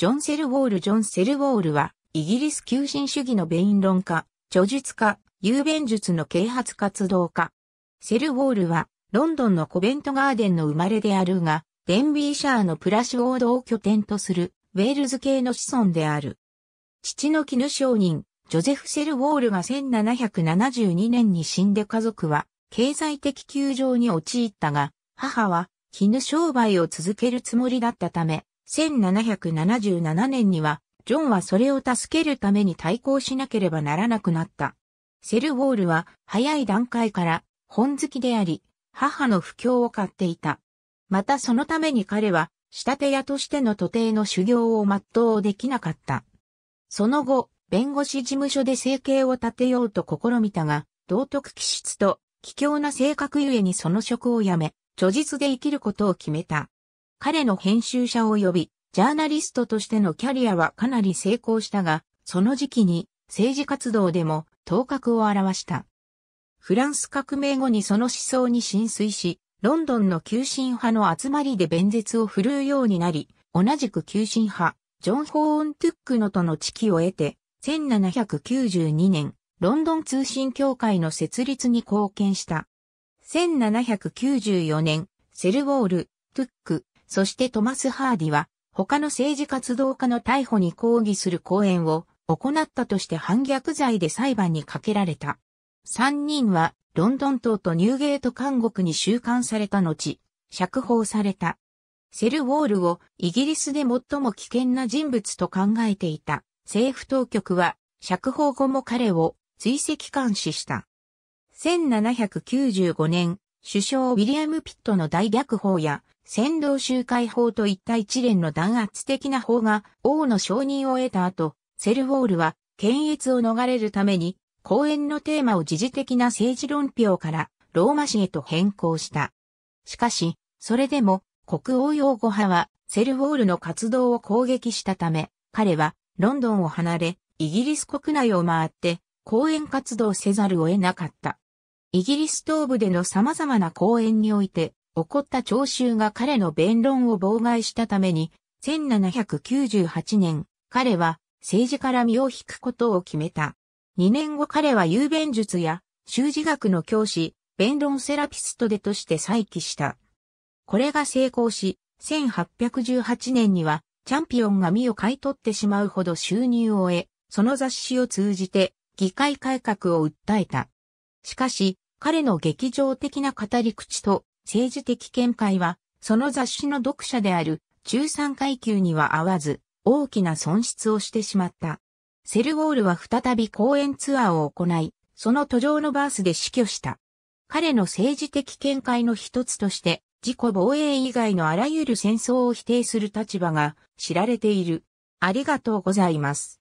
ジョン・セルウォール・ジョン・セルウォールは、イギリス求心主義の弁論家、著述家、雄弁術の啓発活動家。セルウォールは、ロンドンのコベントガーデンの生まれであるが、デンビーシャーのプラシュオードを拠点とする、ウェールズ系の子孫である。父の絹商人、ジョゼフ・セルウォールが1772年に死んで家族は、経済的窮状に陥ったが、母は、絹商売を続けるつもりだったため、1777年には、ジョンはそれを助けるために対抗しなければならなくなった。セルウォールは早い段階から本好きであり、母の不況を買っていた。またそのために彼は仕立て屋としての徒弟の修行を全うできなかった。その後、弁護士事務所で生計を立てようと試みたが、道徳気質と卑怯な性格ゆえにその職を辞め、著述で生きることを決めた。彼の編集者を呼び、ジャーナリストとしてのキャリアはかなり成功したが、その時期に政治活動でも頭角を表した。フランス革命後にその思想に浸水し、ロンドンの急進派の集まりで弁舌を振るうようになり、同じく急進派、ジョン・ホーン・トゥックノとの知己を得て、1792年、ロンドン通信協会の設立に貢献した。1794年、セルウォール、トゥック、そしてトマス・ハーディは、他の政治活動家の逮捕に抗議する講演を行ったとして反逆罪で裁判にかけられた。3人はロンドン島とニューゲート監獄に収監された後、釈放された。セル・ウォールをイギリスで最も危険な人物と考えていた政府当局は釈放後も彼を追跡監視した。1795年、首相ウィリアム・ピットの大逆法や、先導集会法といった一連の弾圧的な法が王の承認を得た後、セルウォールは検閲を逃れるために、講演のテーマを時事的な政治論評からローマ史へと変更した。しかし、それでも国王擁護派はセルウォールの活動を攻撃したため、彼はロンドンを離れ、イギリス国内を回って講演活動せざるを得なかった。イギリス東部での様々な講演において、起こった聴衆が彼の弁論を妨害したために、1798年、彼は政治から身を引くことを決めた。2年後彼は郵弁術や修辞学の教師、弁論セラピストでとして再起した。これが成功し、1818年にはチャンピオンが身を買い取ってしまうほど収入を得、その雑誌を通じて議会改革を訴えた。しかし、彼の劇場的な語り口と政治的見解は、その雑誌の読者である中産階級には合わず、大きな損失をしてしまった。セルゴールは再び公演ツアーを行い、その途上のバースで死去した。彼の政治的見解の一つとして、自己防衛以外のあらゆる戦争を否定する立場が知られている。ありがとうございます。